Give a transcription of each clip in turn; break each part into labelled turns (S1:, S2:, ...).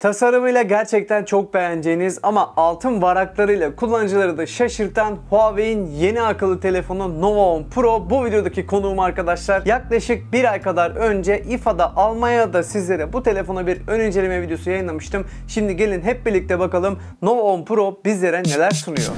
S1: Tasarımıyla gerçekten çok beğeneceğiniz ama altın varaklarıyla kullanıcıları da şaşırtan Huawei'in yeni akıllı telefonu Nova 10 Pro bu videodaki konuğum arkadaşlar. Yaklaşık bir ay kadar önce Ifa'da, Almanya'da sizlere bu telefona bir ön inceleme videosu yayınlamıştım. Şimdi gelin hep birlikte bakalım Nova 10 Pro bizlere neler sunuyor.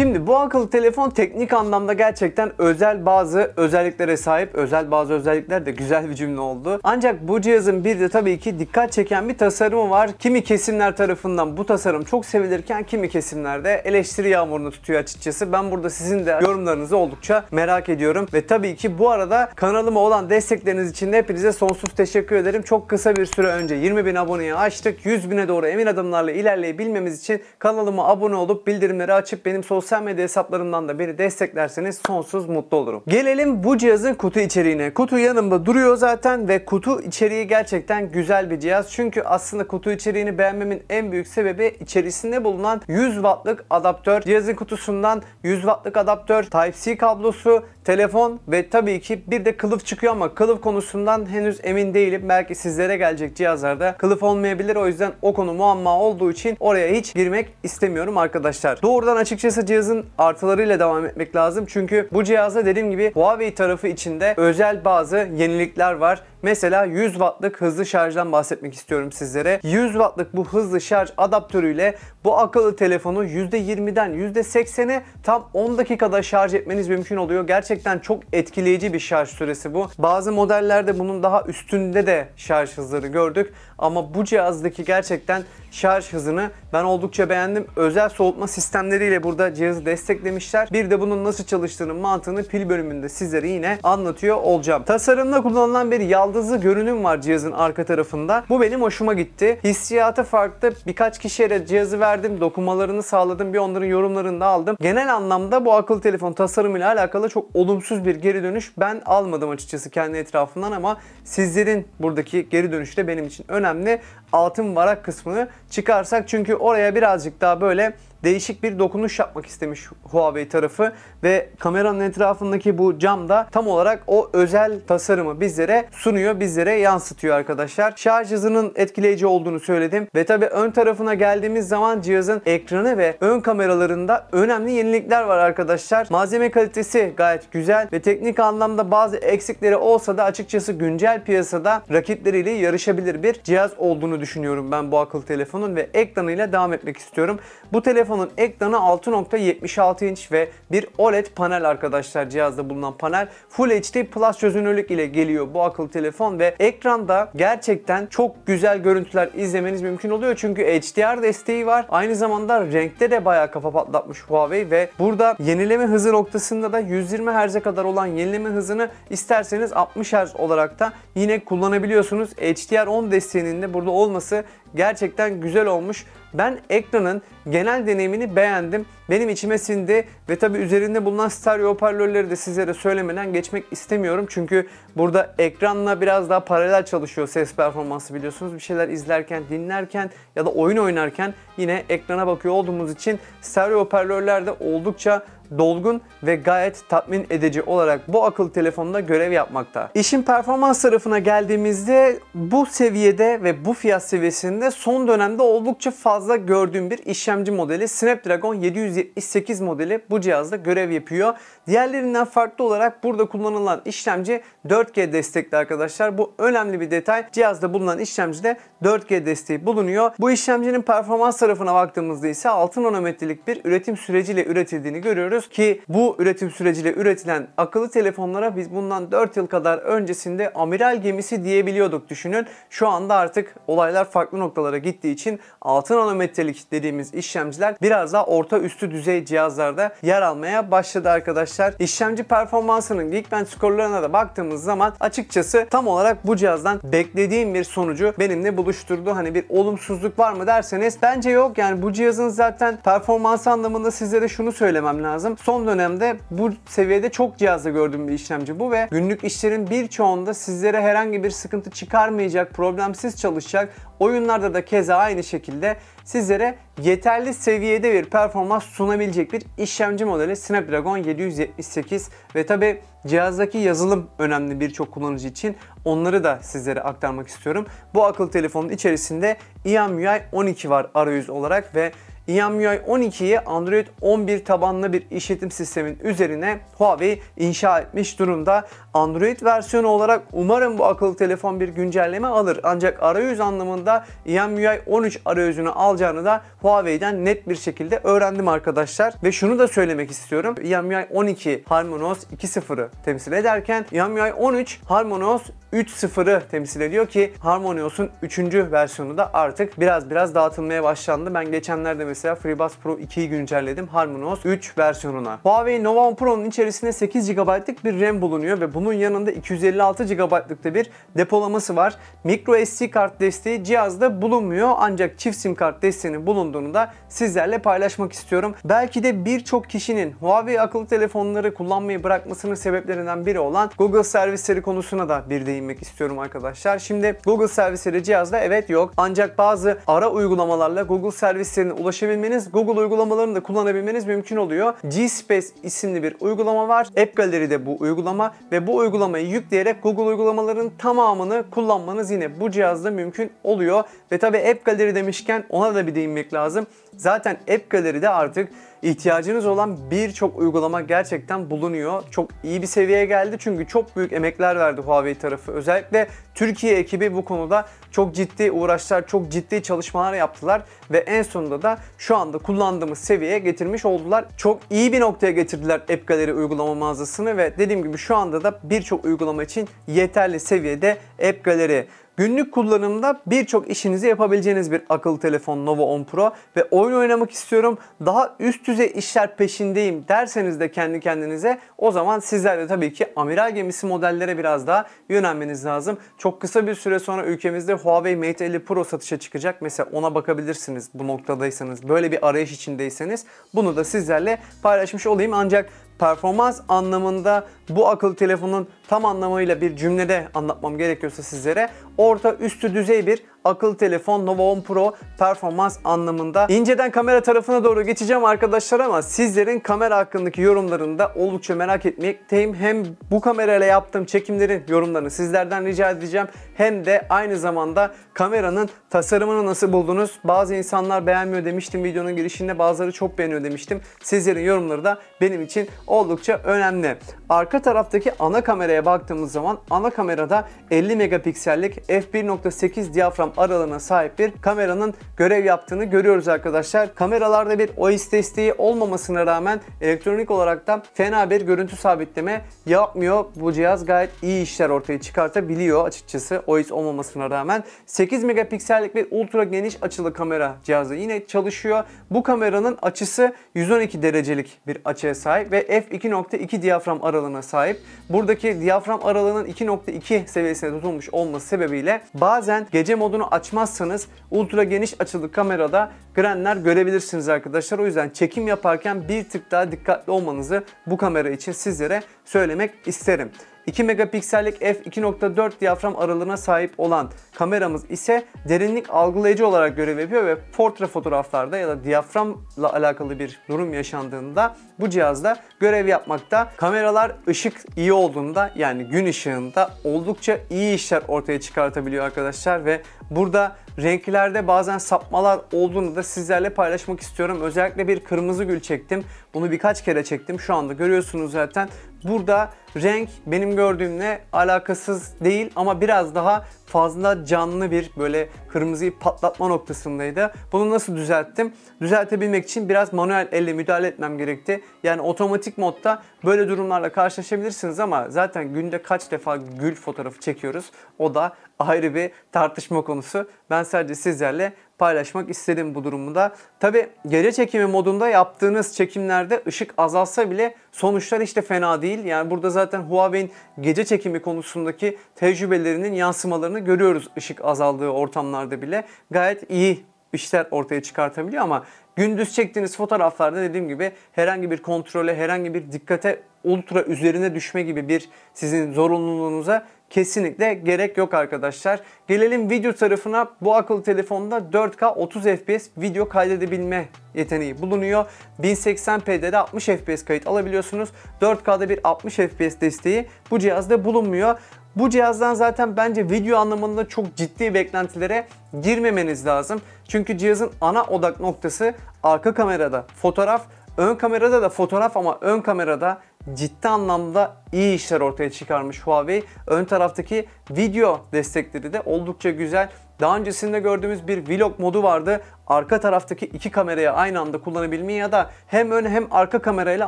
S1: Şimdi bu akıllı telefon teknik anlamda gerçekten özel bazı özelliklere sahip. Özel bazı özellikler de güzel bir cümle oldu. Ancak bu cihazın bir de tabii ki dikkat çeken bir tasarımı var. Kimi kesimler tarafından bu tasarım çok sevilirken kimi kesimlerde eleştiri yağmurunu tutuyor açıkçası. Ben burada sizin de yorumlarınızı oldukça merak ediyorum. Ve tabii ki bu arada kanalıma olan destekleriniz için de hepinize sonsuz teşekkür ederim. Çok kısa bir süre önce 20 bin aboneye açtık. 100 bine doğru emin adımlarla ilerleyebilmemiz için kanalıma abone olup bildirimleri açıp benim sosyal sosyal medya hesaplarımdan da beni desteklerseniz sonsuz mutlu olurum. Gelelim bu cihazın kutu içeriğine. Kutu yanımda duruyor zaten ve kutu içeriği gerçekten güzel bir cihaz. Çünkü aslında kutu içeriğini beğenmemin en büyük sebebi içerisinde bulunan 100 wattlık adaptör. Cihazın kutusundan 100 wattlık adaptör, Type-C kablosu, telefon ve tabii ki bir de kılıf çıkıyor ama kılıf konusundan henüz emin değilim. Belki sizlere gelecek cihazlarda kılıf olmayabilir. O yüzden o konu muamma olduğu için oraya hiç girmek istemiyorum arkadaşlar. Doğrudan açıkçası cihazın artılarıyla devam etmek lazım. Çünkü bu cihazda dediğim gibi Huawei tarafı içinde özel bazı yenilikler var Mesela 100 wattlık hızlı şarjdan bahsetmek istiyorum sizlere. 100 wattlık bu hızlı şarj adaptörüyle bu akıllı telefonu %20'den %80'e tam 10 dakikada şarj etmeniz mümkün oluyor. Gerçekten çok etkileyici bir şarj süresi bu. Bazı modellerde bunun daha üstünde de şarj hızları gördük. Ama bu cihazdaki gerçekten şarj hızını ben oldukça beğendim. Özel soğutma sistemleriyle burada cihazı desteklemişler. Bir de bunun nasıl çalıştığını mantığını pil bölümünde sizlere yine anlatıyor olacağım. Tasarımda kullanılan bir yaldızlı görünüm var cihazın arka tarafında. Bu benim hoşuma gitti. Hissiyatı farklı. Birkaç kişiye cihazı verdim. Dokumalarını sağladım. Bir onların yorumlarını da aldım. Genel anlamda bu akıllı telefon tasarımıyla alakalı çok olumsuz bir geri dönüş ben almadım açıkçası kendi etrafından ama sizlerin buradaki geri dönüşü de benim için önemli. Altın varak kısmını çıkarsak çünkü oraya birazcık daha böyle değişik bir dokunuş yapmak istemiş Huawei tarafı ve kameranın etrafındaki bu cam da tam olarak o özel tasarımı bizlere sunuyor, bizlere yansıtıyor arkadaşlar. Şarj hızının etkileyici olduğunu söyledim ve tabi ön tarafına geldiğimiz zaman cihazın ekranı ve ön kameralarında önemli yenilikler var arkadaşlar. Malzeme kalitesi gayet güzel ve teknik anlamda bazı eksikleri olsa da açıkçası güncel piyasada rakipleriyle yarışabilir bir cihaz olduğunu düşünüyorum ben bu akıllı telefonun ve ekranıyla devam etmek istiyorum. Bu telefon telefonun ekranı 6.76 inç ve bir OLED panel arkadaşlar cihazda bulunan panel Full HD Plus çözünürlük ile geliyor bu akıllı telefon ve ekranda gerçekten çok güzel görüntüler izlemeniz mümkün oluyor çünkü HDR desteği var. Aynı zamanda renkte de bayağı kafa patlatmış Huawei ve burada yenileme hızı noktasında da 120 Hz'e kadar olan yenileme hızını isterseniz 60 Hz olarak da yine kullanabiliyorsunuz. HDR10 desteğinin de burada olması gerçekten güzel olmuş. Ben ekranın genel deneyimini beğendim. Benim içime sindi ve tabi üzerinde bulunan stereo hoparlörleri de sizlere söylemeden geçmek istemiyorum. Çünkü burada ekranla biraz daha paralel çalışıyor ses performansı biliyorsunuz. Bir şeyler izlerken, dinlerken ya da oyun oynarken yine ekrana bakıyor olduğumuz için stereo hoparlörler de oldukça dolgun ve gayet tatmin edici olarak bu akıllı telefonda görev yapmakta. İşin performans tarafına geldiğimizde bu seviyede ve bu fiyat seviyesinde son dönemde oldukça fazla gördüğüm bir işlemci modeli Snapdragon 778 modeli bu cihazda görev yapıyor. Diğerlerinden farklı olarak burada kullanılan işlemci 4G destekli arkadaşlar. Bu önemli bir detay. Cihazda bulunan işlemcide 4G desteği bulunuyor. Bu işlemcinin performans tarafına baktığımızda ise 6 nanometrelik bir üretim süreciyle üretildiğini görüyoruz görüyoruz ki bu üretim süreciyle üretilen akıllı telefonlara biz bundan 4 yıl kadar öncesinde amiral gemisi diyebiliyorduk düşünün. Şu anda artık olaylar farklı noktalara gittiği için 6 nanometrelik dediğimiz işlemciler biraz daha orta üstü düzey cihazlarda yer almaya başladı arkadaşlar. İşlemci performansının Geekbench skorlarına da baktığımız zaman açıkçası tam olarak bu cihazdan beklediğim bir sonucu benimle buluşturdu. Hani bir olumsuzluk var mı derseniz bence yok. Yani bu cihazın zaten performans anlamında sizlere şunu söylemem lazım lazım. Son dönemde bu seviyede çok cihazda gördüğüm bir işlemci bu ve günlük işlerin birçoğunda sizlere herhangi bir sıkıntı çıkarmayacak, problemsiz çalışacak. Oyunlarda da keza aynı şekilde sizlere yeterli seviyede bir performans sunabilecek bir işlemci modeli Snapdragon 778 ve tabi cihazdaki yazılım önemli birçok kullanıcı için onları da sizlere aktarmak istiyorum. Bu akıllı telefonun içerisinde EMUI 12 var arayüz olarak ve EMUI 12'yi Android 11 tabanlı bir işletim sistemin üzerine Huawei inşa etmiş durumda. Android versiyonu olarak umarım bu akıllı telefon bir güncelleme alır. Ancak arayüz anlamında EMUI 13 arayüzünü alacağını da Huawei'den net bir şekilde öğrendim arkadaşlar. Ve şunu da söylemek istiyorum. EMUI 12 Harmonos 2.0'ı temsil ederken EMUI 13 Harmonos 3.0'ı temsil ediyor ki Harmonios'un 3. versiyonu da artık biraz biraz dağıtılmaya başlandı. Ben geçenlerde mesela FreeBuds Pro 2'yi güncelledim Harmonios 3 versiyonuna. Huawei Nova 10 Pro'nun içerisinde 8 GB'lık bir RAM bulunuyor ve bunun yanında 256 GB'lıkta bir depolaması var. Micro SD kart desteği cihazda bulunmuyor ancak çift sim kart desteğinin bulunduğunu da sizlerle paylaşmak istiyorum. Belki de birçok kişinin Huawei akıllı telefonları kullanmayı bırakmasının sebeplerinden biri olan Google servisleri konusuna da bir değin değinmek istiyorum arkadaşlar. Şimdi Google servisleri cihazda evet yok. Ancak bazı ara uygulamalarla Google servislerine ulaşabilmeniz, Google uygulamalarını da kullanabilmeniz mümkün oluyor. G-Space isimli bir uygulama var. App Gallery'de bu uygulama ve bu uygulamayı yükleyerek Google uygulamalarının tamamını kullanmanız yine bu cihazda mümkün oluyor. Ve tabii App Gallery demişken ona da bir değinmek lazım. Zaten App Gallery'de artık ihtiyacınız olan birçok uygulama gerçekten bulunuyor. Çok iyi bir seviyeye geldi çünkü çok büyük emekler verdi Huawei tarafı. Özellikle Türkiye ekibi bu konuda çok ciddi uğraşlar, çok ciddi çalışmalar yaptılar ve en sonunda da şu anda kullandığımız seviyeye getirmiş oldular. Çok iyi bir noktaya getirdiler App Gallery uygulama mağazasını ve dediğim gibi şu anda da birçok uygulama için yeterli seviyede App Gallery Günlük kullanımda birçok işinizi yapabileceğiniz bir akıllı telefon Nova 10 Pro ve oyun oynamak istiyorum, daha üst düzey işler peşindeyim derseniz de kendi kendinize o zaman sizler de tabii ki amiral gemisi modellere biraz daha yönelmeniz lazım. Çok kısa bir süre sonra ülkemizde Huawei Mate 50 Pro satışa çıkacak. Mesela ona bakabilirsiniz bu noktadaysanız, böyle bir arayış içindeyseniz bunu da sizlerle paylaşmış olayım. Ancak performans anlamında bu akıllı telefonun tam anlamıyla bir cümlede anlatmam gerekiyorsa sizlere orta üstü düzey bir akıllı telefon Nova 10 Pro performans anlamında. İnceden kamera tarafına doğru geçeceğim arkadaşlar ama sizlerin kamera hakkındaki yorumlarını da oldukça merak etmekteyim. Hem bu kamerayla yaptığım çekimlerin yorumlarını sizlerden rica edeceğim hem de aynı zamanda kameranın tasarımını nasıl buldunuz? Bazı insanlar beğenmiyor demiştim videonun girişinde bazıları çok beğeniyor demiştim. Sizlerin yorumları da benim için oldukça önemli. Arka taraftaki ana kameraya kameraya baktığımız zaman ana kamerada 50 megapiksellik f1.8 diyafram aralığına sahip bir kameranın görev yaptığını görüyoruz arkadaşlar. Kameralarda bir OIS desteği olmamasına rağmen elektronik olarak da fena bir görüntü sabitleme yapmıyor. Bu cihaz gayet iyi işler ortaya çıkartabiliyor açıkçası OIS olmamasına rağmen. 8 megapiksellik bir ultra geniş açılı kamera cihazı yine çalışıyor. Bu kameranın açısı 112 derecelik bir açıya sahip ve f2.2 diyafram aralığına sahip. Buradaki diyafram aralığının 2.2 seviyesine tutulmuş olması sebebiyle bazen gece modunu açmazsanız ultra geniş açılı kamerada grenler görebilirsiniz arkadaşlar. O yüzden çekim yaparken bir tık daha dikkatli olmanızı bu kamera için sizlere söylemek isterim. 2 megapiksellik f2.4 diyafram aralığına sahip olan kameramız ise derinlik algılayıcı olarak görev yapıyor ve portre fotoğraflarda ya da diyaframla alakalı bir durum yaşandığında bu cihazda görev yapmakta. Kameralar ışık iyi olduğunda yani gün ışığında oldukça iyi işler ortaya çıkartabiliyor arkadaşlar ve burada renklerde bazen sapmalar olduğunu da sizlerle paylaşmak istiyorum. Özellikle bir kırmızı gül çektim. Bunu birkaç kere çektim. Şu anda görüyorsunuz zaten. Burada renk benim gördüğümle alakasız değil ama biraz daha fazla canlı bir böyle kırmızıyı patlatma noktasındaydı. Bunu nasıl düzelttim? Düzeltebilmek için biraz manuel elle müdahale etmem gerekti. Yani otomatik modda böyle durumlarla karşılaşabilirsiniz ama zaten günde kaç defa gül fotoğrafı çekiyoruz? O da ayrı bir tartışma konusu. Ben sadece sizlerle paylaşmak istedim bu durumu da. Tabi gece çekimi modunda yaptığınız çekimlerde ışık azalsa bile sonuçlar işte fena değil. Yani burada zaten Huawei'in gece çekimi konusundaki tecrübelerinin yansımalarını görüyoruz ışık azaldığı ortamlarda bile. Gayet iyi işler ortaya çıkartabiliyor ama gündüz çektiğiniz fotoğraflarda dediğim gibi herhangi bir kontrole, herhangi bir dikkate ultra üzerine düşme gibi bir sizin zorunluluğunuza Kesinlikle gerek yok arkadaşlar. Gelelim video tarafına. Bu akıllı telefonda 4K 30 FPS video kaydedebilme yeteneği bulunuyor. 1080p'de de 60 FPS kayıt alabiliyorsunuz. 4K'da bir 60 FPS desteği bu cihazda bulunmuyor. Bu cihazdan zaten bence video anlamında çok ciddi beklentilere girmemeniz lazım. Çünkü cihazın ana odak noktası arka kamerada fotoğraf, ön kamerada da fotoğraf ama ön kamerada ciddi anlamda iyi işler ortaya çıkarmış Huawei. Ön taraftaki video destekleri de oldukça güzel. Daha öncesinde gördüğümüz bir vlog modu vardı. Arka taraftaki iki kamerayı aynı anda kullanabilme ya da hem ön hem arka kamerayla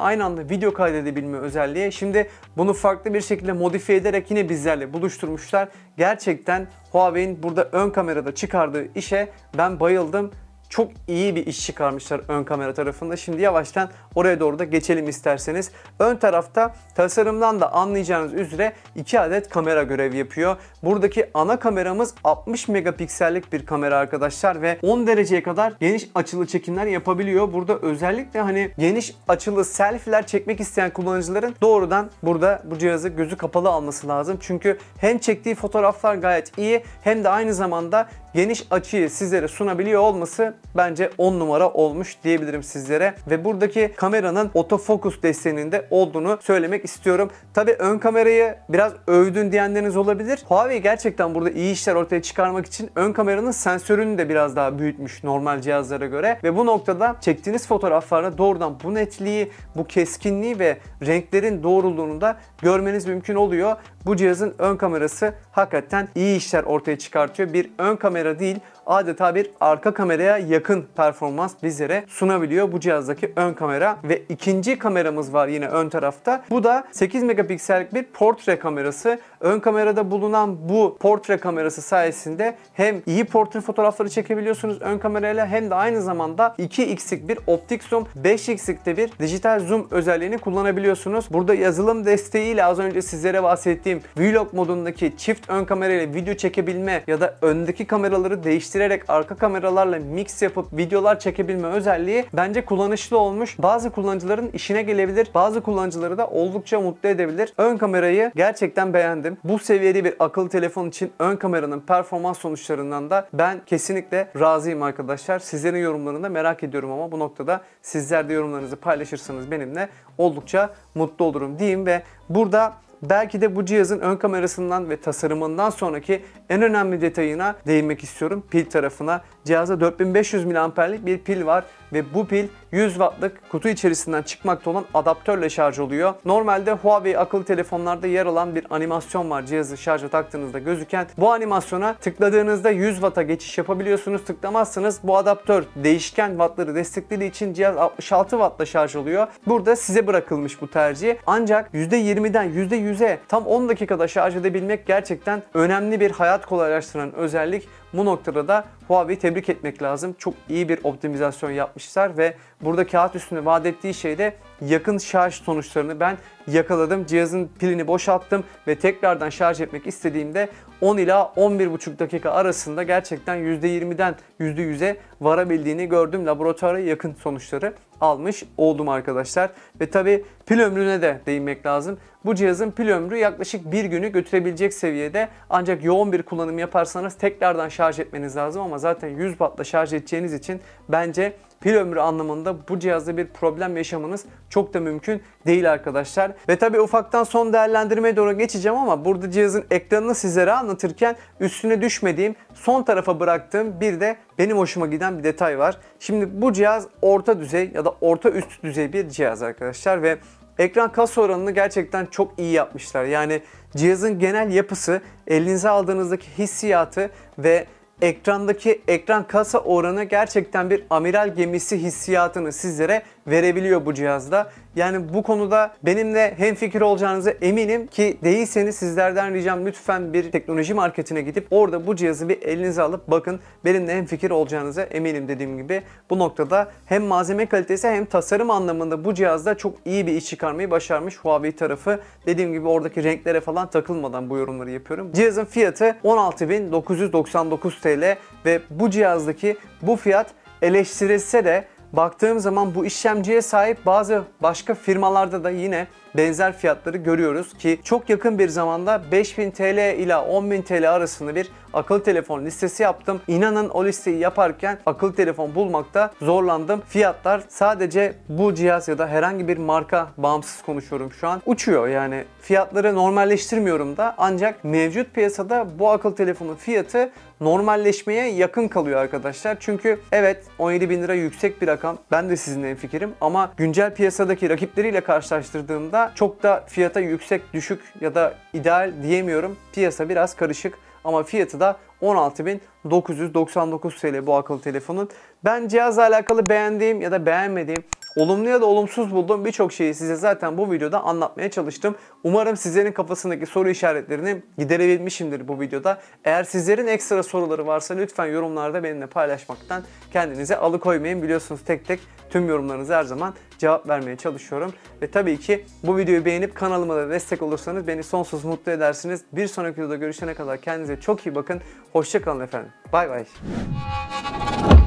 S1: aynı anda video kaydedebilme özelliği. Şimdi bunu farklı bir şekilde modifiye ederek yine bizlerle buluşturmuşlar. Gerçekten Huawei'nin burada ön kamerada çıkardığı işe ben bayıldım. Çok iyi bir iş çıkarmışlar ön kamera tarafında. Şimdi yavaştan oraya doğru da geçelim isterseniz. Ön tarafta tasarımdan da anlayacağınız üzere 2 adet kamera görev yapıyor. Buradaki ana kameramız 60 megapiksellik bir kamera arkadaşlar ve 10 dereceye kadar geniş açılı çekimler yapabiliyor. Burada özellikle hani geniş açılı selfie'ler çekmek isteyen kullanıcıların doğrudan burada bu cihazı gözü kapalı alması lazım. Çünkü hem çektiği fotoğraflar gayet iyi hem de aynı zamanda geniş açıyı sizlere sunabiliyor olması bence 10 numara olmuş diyebilirim sizlere. Ve buradaki kameranın otofokus desteğinin de olduğunu söylemek istiyorum. Tabi ön kamerayı biraz övdün diyenleriniz olabilir. Huawei gerçekten burada iyi işler ortaya çıkarmak için ön kameranın sensörünü de biraz daha büyütmüş normal cihazlara göre. Ve bu noktada çektiğiniz fotoğraflarda doğrudan bu netliği, bu keskinliği ve renklerin doğruluğunu da görmeniz mümkün oluyor. Bu cihazın ön kamerası hakikaten iyi işler ortaya çıkartıyor. Bir ön kamera değil adeta bir arka kameraya yakın performans bizlere sunabiliyor bu cihazdaki ön kamera ve ikinci kameramız var yine ön tarafta. Bu da 8 megapiksellik bir portre kamerası. Ön kamerada bulunan bu portre kamerası sayesinde hem iyi portre fotoğrafları çekebiliyorsunuz ön kamerayla hem de aynı zamanda 2x'lik bir optik zoom, 5x'likte bir dijital zoom özelliğini kullanabiliyorsunuz. Burada yazılım desteğiyle az önce sizlere bahsettiğim vlog modundaki çift ön kamerayla video çekebilme ya da öndeki kameraları değiştirerek arka kameralarla mix yapıp videolar çekebilme özelliği bence kullanışlı olmuş. Bazı kullanıcıların işine gelebilir, bazı kullanıcıları da oldukça mutlu edebilir. Ön kamerayı gerçekten beğendim diyebilirim. Bu seviyeli bir akıllı telefon için ön kameranın performans sonuçlarından da ben kesinlikle razıyım arkadaşlar. Sizlerin yorumlarını da merak ediyorum ama bu noktada sizler de yorumlarınızı paylaşırsanız benimle oldukça mutlu olurum diyeyim ve burada belki de bu cihazın ön kamerasından ve tasarımından sonraki en önemli detayına değinmek istiyorum. Pil tarafına. Cihazda 4500 mAh'lik bir pil var ve bu pil 100 wattlık kutu içerisinden çıkmakta olan adaptörle şarj oluyor. Normalde Huawei akıllı telefonlarda yer alan bir animasyon var cihazı şarja taktığınızda gözüken. Bu animasyona tıkladığınızda 100 watt'a geçiş yapabiliyorsunuz. Tıklamazsanız bu adaptör değişken wattları desteklediği için cihaz 66 wattla şarj oluyor. Burada size bırakılmış bu tercih. Ancak %20'den %100'e tam 10 dakikada şarj edebilmek gerçekten önemli bir hayat kolaylaştıran özellik. Bu noktada da Huawei'yi tebrik etmek lazım. Çok iyi bir optimizasyon yapmışlar ve burada kağıt üstünde vaat ettiği şeyde yakın şarj sonuçlarını ben yakaladım. Cihazın pilini boşalttım ve tekrardan şarj etmek istediğimde 10 ila 11,5 dakika arasında gerçekten %20'den %100'e varabildiğini gördüm. Laboratuvara yakın sonuçları almış oldum arkadaşlar. Ve tabi pil ömrüne de değinmek lazım. Bu cihazın pil ömrü yaklaşık bir günü götürebilecek seviyede ancak yoğun bir kullanım yaparsanız tekrardan şarj etmeniz lazım ama zaten 100 wattla şarj edeceğiniz için bence pil ömrü anlamında bu cihazda bir problem yaşamanız çok da mümkün değil arkadaşlar. Ve tabi ufaktan son değerlendirmeye doğru geçeceğim ama burada cihazın ekranını sizlere anlatırken üstüne düşmediğim, son tarafa bıraktığım bir de benim hoşuma giden bir detay var. Şimdi bu cihaz orta düzey ya da orta üst düzey bir cihaz arkadaşlar ve Ekran kas oranını gerçekten çok iyi yapmışlar. Yani cihazın genel yapısı, elinize aldığınızdaki hissiyatı ve ekrandaki ekran kasa oranı gerçekten bir amiral gemisi hissiyatını sizlere verebiliyor bu cihazda. Yani bu konuda benimle hemfikir olacağınızı eminim ki değilseniz sizlerden ricam lütfen bir teknoloji marketine gidip orada bu cihazı bir elinize alıp bakın benimle hemfikir olacağınıza eminim dediğim gibi. Bu noktada hem malzeme kalitesi hem tasarım anlamında bu cihazda çok iyi bir iş çıkarmayı başarmış Huawei tarafı. Dediğim gibi oradaki renklere falan takılmadan bu yorumları yapıyorum. Cihazın fiyatı 16.999 TL ve bu cihazdaki bu fiyat eleştirilse de baktığım zaman bu işlemciye sahip bazı başka firmalarda da yine benzer fiyatları görüyoruz ki çok yakın bir zamanda 5000 TL ile 10.000 TL arasında bir akıllı telefon listesi yaptım. İnanın o listeyi yaparken akıllı telefon bulmakta zorlandım. Fiyatlar sadece bu cihaz ya da herhangi bir marka bağımsız konuşuyorum şu an. Uçuyor yani fiyatları normalleştirmiyorum da ancak mevcut piyasada bu akıllı telefonun fiyatı normalleşmeye yakın kalıyor arkadaşlar. Çünkü evet 17 bin lira yüksek bir rakam. Ben de sizinle fikrim ama güncel piyasadaki rakipleriyle karşılaştırdığımda çok da fiyata yüksek, düşük ya da ideal diyemiyorum. Piyasa biraz karışık ama fiyatı da 16.999 TL bu akıllı telefonun. Ben cihazla alakalı beğendiğim ya da beğenmediğim, olumlu ya da olumsuz bulduğum birçok şeyi size zaten bu videoda anlatmaya çalıştım. Umarım sizlerin kafasındaki soru işaretlerini giderebilmişimdir bu videoda. Eğer sizlerin ekstra soruları varsa lütfen yorumlarda benimle paylaşmaktan kendinize alıkoymayın. Biliyorsunuz tek tek tüm yorumlarınızı her zaman cevap vermeye çalışıyorum. Ve tabii ki bu videoyu beğenip kanalıma da destek olursanız beni sonsuz mutlu edersiniz. Bir sonraki videoda görüşene kadar kendinize çok iyi bakın. Hoşçakalın efendim. Bay bay.